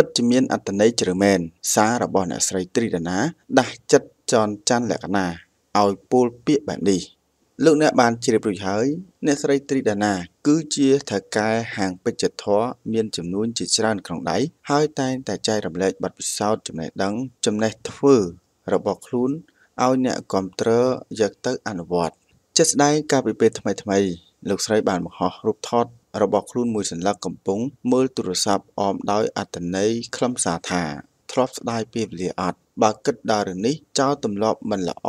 ពិតជាមានអត្តន័យជ្រៅមែនសាររបស់អ្នកស្រីត្រីដាណា ដាស់ចិត្តចនច័ន្ទលក្ខណាឲ្យពោលពាក្យបែបនេះលោកអ្នកបានជ្រាបរួចហើយ អ្នកស្រីត្រីដាណា គឺជាថៅកែហាងពេជ្ជធរមានចំនួនជាច្រើនក្នុងដៃហើយតែងតែចែករំលែកបទពិសោធន៍ចំណេះដឹងចំណេះធ្វើរបស់ខ្លួនឲ្យអ្នកគ្រប់គ្រងយកទៅអនុវត្តចិត្តស្ដែងកាលពីពេលថ្មីថ្មីលោកស្រីបានបង្ហោះរូបថតរបស់ខ្លួនមួយសន្លឹកកំពុងមើលទូរស័ព្ទអមដោយអត្តន័យខ្លឹមសារថាធ្លាប់ស្ដាយពេលវេលាអត់បើគិតដល់រឿងនេះចោលទម្លាប់មិនល្អ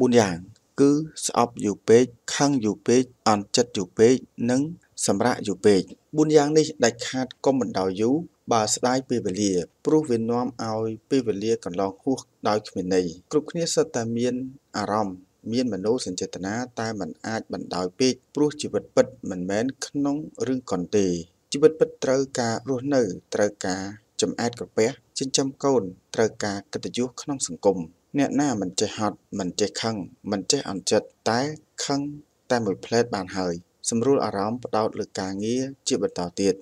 4យ៉ាងគឺស្អប់យូរពេកខឹងយូរពេកអន់ចិត្តយូរពេកនិងសម្រាកយូរពេក4យ៉ាងនេះដាច់ខាតកុំបណ្ដោយយូរបើស្ដាយពេលវេលាព្រោះវានាំឲ្យពេលវេលាកន្លងហួសដោយគ្មានន័យគ្រប់គ្នាសុទ្ធតែមានអារម្មណ៍មានមនោសញ្ចេតនាតែមិនអាចបណ្ដោយពេកព្រោះជីវិតពិតមិនមែនក្នុងរឿងកន្ទេជីវិតពិតត្រូវការរស់នៅត្រូវការចំអែតក្រពះចិញ្ចឹមកូនត្រូវការកិត្តិយសក្នុងសង្គមអ្នកណាមិនចេះហត់មិនចេះខឹងមិនចេះអន់ចិត្តតែខឹងតែមួយផ្លែតបានហើយសម្រួលអារម្មណ៍ផ្ដោតលើការងារជាបន្តទៀត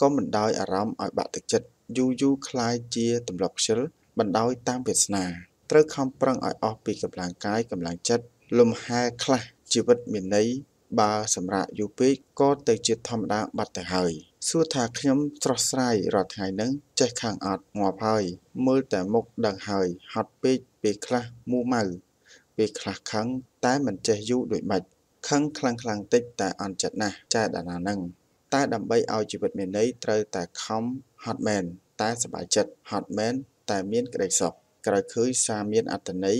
ក៏មិនដោយអារម្មណ៍ឲ្យបាក់ទឹកចិត្តយូរយូរคล้ายជាទម្លាប់ខ្ជិលបណ្ដោយតាមវាសនាត្រូវខំប្រឹងឲ្យអស់ពីកម្លាំងកាយកម្លាំងចិត្តលំហែខ្លះជីវិតមានន័យបើសម្រាប់យូរពេកក៏ទៅជាធម្មតាបាត់ទៅហើយសួរថាខ្ញុំស្រស់ស្រាយរាល់ថ្ងៃនឹងចេះខាងអត់ងាប់ហើយមើលតែមុខដឹងហើយហត់ពេកពេលខ្លះមូម៉ៅពេលខ្លះខឹងតែមិនចេះយូរដូចបាច់ខឹងខ្លាំងខ្លាំងតិចតែអន់ចិត្តណាស់ចែដាណានឹងតែដើម្បីឲ្យជីវិតមានន័យត្រូវតែខំហត់មែនតែសบายចិត្តហត់មែនតែមានក្តីសុខក្រោយឃើញសារមានអត្ថន័យ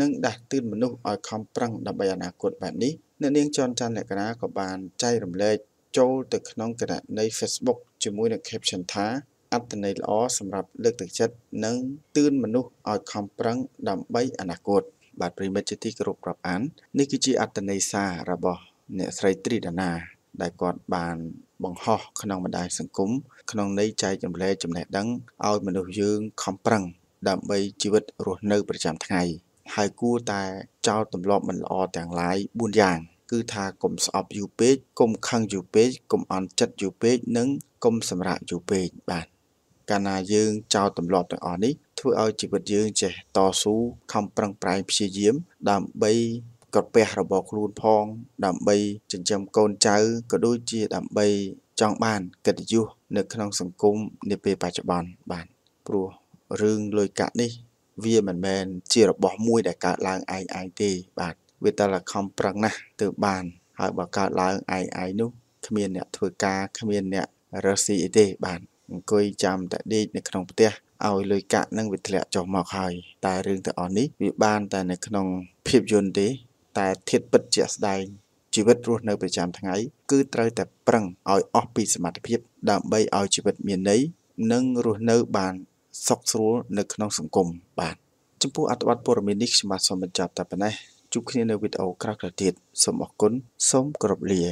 និងដាស់តឿនមនុស្សឲ្យខំប្រឹងដើម្បីអនាគតបែបនេះអ្នកនាងចនច័ន្ទលក្ខណាក៏បានចែករំលែកចូលទៅក្នុងគណនី Facebook ជាមួយនឹង caption ថាអត្ថន័យល្អសម្រាប់លើកទឹកចិត្តនិងតឿនមនុស្សឲ្យខំប្រឹងដើម្បីអនាគតបាទប្រិមិត្តជាទីគោរពរាប់អាននេះគឺជាអត្ថន័យសាររបស់អ្នកស្រីត្រីដាណា ដែលគាត់បានបង្ហោះក្នុងបណ្ដាញសង្គមក្នុងន័យចែករំលែកចំណេះដឹងឲ្យមនុស្សយើងខំប្រឹងដើម្បីជីវិតរស់នៅ ប្រចាំថ្ងៃ ហើយគួរតែចោលទម្លាប់មិនល្អទាំងឡាយ4យ៉ាង គឺថាកុំស្អប់យូរពេកកុំខឹងយូរពេកកុំអន់ចិត្តយូរពេកនិងកុំសម្រាកយូរពេកបាទកាលណាយើងចោលទម្លាប់ទាំងអស់នេះ ធ្វើឲ្យជីវិតយើង ចេះតស៊ូខំប្រឹងប្រែងព្យាយាម ដើម្បីក្រពះរបស់ខ្លួនផង ដើម្បីចិញ្ចឹមកូនចៅក៏ដូចជាដើម្បីចង់បាន កិត្តិយសនៅ ក្នុង សង្គមនាពេលបច្ចុប្បន្នបាទព្រោះរឿងលុយកាក់នេះ វាមិនមែនជារបស់មួយដែលកើតឡើងឯងឯងទេបាទវាតែតែខំប្រឹងណាស់ទើបបាន ហើយបើកើតឡើងឯងឯងនោះគ្មានអ្នកធ្វើការគ្មានអ្នករស់ស៊ីអីទេបាទអង្គុយចាំតែដេកនៅក្នុងផ្ទះឲ្យលុយកាក់នឹងវាធ្លាក់ចុះមកហើយតែរឿងទាំងអស់នេះវាបាន តែនៅក្នុងភាពយន្តទេ តែធៀបពិតជាក់ស្ដែងជីវិតរស់នៅប្រចាំថ្ងៃគឺត្រូវតែប្រឹងឲ្យអស់ពីសមត្ថភាពដើម្បីឲ្យជីវិតមានន័យនិងរស់នៅបានសុខស្រួលនៅក្នុងសង្គមបាទចំពោះអត្ថបទព័ត៌មាននេះខ្ញុំបាទសូមបញ្ចប់តែប៉ុណ្ណេះជួបគ្នានៅវីដេអូក្រោយៗទៀតសូមអរគុណសូមគោរពលា